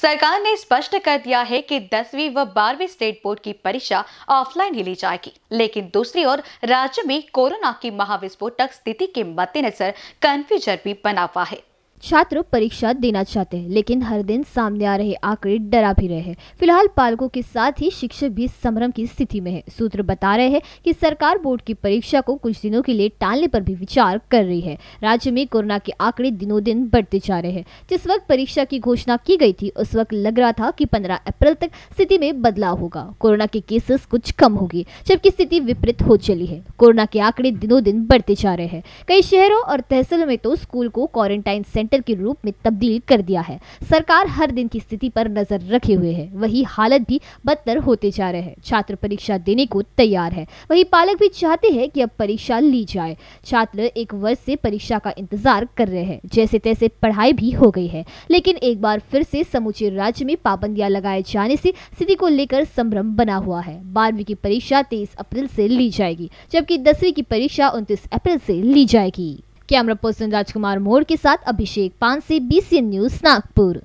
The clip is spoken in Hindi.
सरकार ने स्पष्ट कर दिया है कि दसवीं व बारहवीं स्टेट बोर्ड की परीक्षा ऑफलाइन ही ली जाएगी लेकिन दूसरी ओर राज्य में कोरोना की महाविस्फोटक स्थिति के मद्देनजर कन्फ्यूजन भी बना हुआ है छात्र परीक्षा देना चाहते हैं लेकिन हर दिन सामने आ रहे आंकड़े डरा भी रहे हैं फिलहाल पालकों के साथ ही शिक्षक भी संभ्रम की स्थिति में है सूत्र बता रहे हैं कि सरकार बोर्ड की परीक्षा को कुछ दिनों के लिए टालने पर भी विचार कर रही है राज्य में कोरोना के आंकड़े दिनों दिन बढ़ते जा रहे हैं जिस वक्त परीक्षा की घोषणा की गई थी उस वक्त लग रहा था की पंद्रह अप्रैल तक स्थिति में बदलाव होगा कोरोना के केसेस कुछ कम होगी जबकि स्थिति विपरीत हो चली है कोरोना के आंकड़े दिनों दिन बढ़ते जा रहे हैं कई शहरों और तहसीलों में तो स्कूल को क्वारंटाइन सेंटर सेंटर के रूप में तब्दील कर दिया है सरकार हर दिन की स्थिति पर नजर रखे हुए है वही हालत भी बदतर होते जा रहे हैं छात्र परीक्षा देने को तैयार है वही पालक भी चाहते हैं कि अब परीक्षा ली जाए छात्र एक वर्ष से परीक्षा का इंतजार कर रहे हैं जैसे तैसे पढ़ाई भी हो गई है लेकिन एक बार फिर से समूचे राज्य में पाबंदियां लगाए जाने से स्थिति को लेकर संभ्रम बना हुआ है बारहवीं की परीक्षा तेईस अप्रैल से ली जाएगी जबकि दसवीं की परीक्षा उनतीस अप्रैल से ली जाएगी कैमरा पर्सन राजकुमार मोर के साथ अभिषेक पान से बीसीएन न्यूज नागपुर